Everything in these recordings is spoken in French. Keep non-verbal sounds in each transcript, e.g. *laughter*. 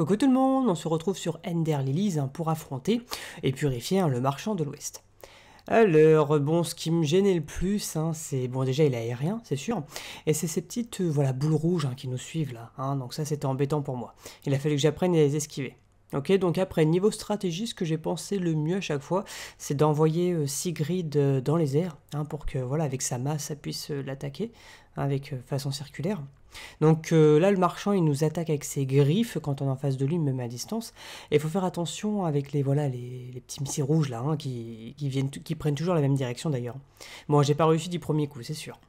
Coucou tout le monde, on se retrouve sur Ender Lilies hein, pour affronter et purifier hein, le marchand de l'Ouest. Alors, bon, ce qui me gênait le plus, hein, c'est, bon, déjà, il est aérien, c'est sûr, et c'est ces petites, euh, voilà, boules rouges qui nous suivent, là, donc ça, c'était embêtant pour moi. Il a fallu que j'apprenne à les esquiver. Ok, donc après, niveau stratégie, ce que j'ai pensé le mieux à chaque fois, c'est d'envoyer euh, six Sigrid euh, dans les airs, hein, pour que, voilà, avec sa masse, ça puisse euh, l'attaquer, hein, avec façon circulaire. Donc là, le marchand, il nous attaque avec ses griffes quand on est en face de lui, même à distance. Et il faut faire attention avec les, voilà, les, petits missiles rouges, là, hein, qui, viennent qui prennent toujours la même direction, d'ailleurs. Bon, j'ai pas réussi du premier coup, c'est sûr.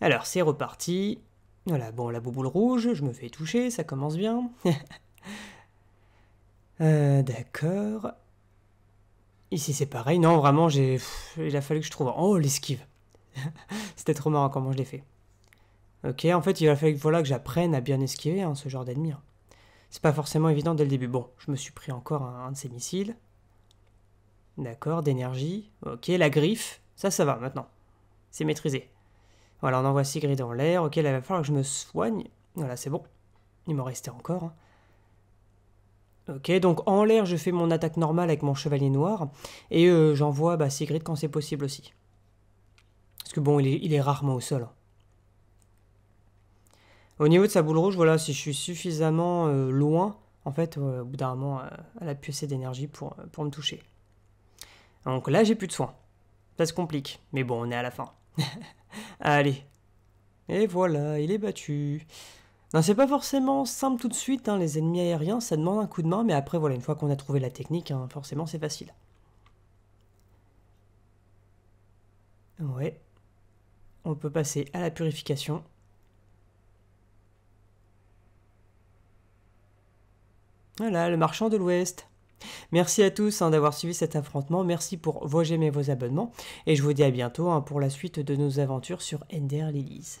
Alors, c'est reparti. Voilà, bon, la bouboule rouge, je me fais toucher, ça commence bien. *laughs* Euh, d'accord. Ici c'est pareil. Non, vraiment, j'ai. il a fallu que je trouve. Oh, l'esquive. *laughs* C'était trop marrant comment je l'ai fait. Ok, en fait, il a fallu voilà, que j'apprenne à bien esquiver hein, ce genre d'ennemis, hein. C'est pas forcément évident dès le début. Bon, je me suis pris encore un, de ces missiles. D'accord, d'énergie. Ok, la griffe. Ça, ça va maintenant. C'est maîtrisé. Voilà, on envoie Sigrid dans l'air. Ok, là, il va falloir que je me soigne. Voilà, c'est bon. Il m'en restait encore. Hein. Ok, donc en l'air, je fais mon attaque normale avec mon chevalier noir. Et euh, j'envoie bah, Sigrid quand c'est possible aussi. Parce que bon, il est, rarement au sol. Hein. Au niveau de sa boule rouge, voilà, si je suis suffisamment euh, loin, en fait, euh, au bout d'un moment, elle a pu assez d'énergie pour, pour me toucher. Donc là, j'ai plus de soins. Ça se complique. Mais bon, on est à la fin. *laughs* Allez. Et voilà, il est battu. Non, c'est pas forcément simple tout de suite, hein, les ennemis aériens, ça demande un coup de main, mais après, voilà, une fois qu'on a trouvé la technique, hein, forcément, c'est facile. Ouais. On peut passer à la purification. Voilà, le marchand de l'Ouest. Merci à tous hein, d'avoir suivi cet affrontement, merci pour vos j'aime et vos abonnements, et je vous dis à bientôt pour la suite de nos aventures sur Ender Lilies.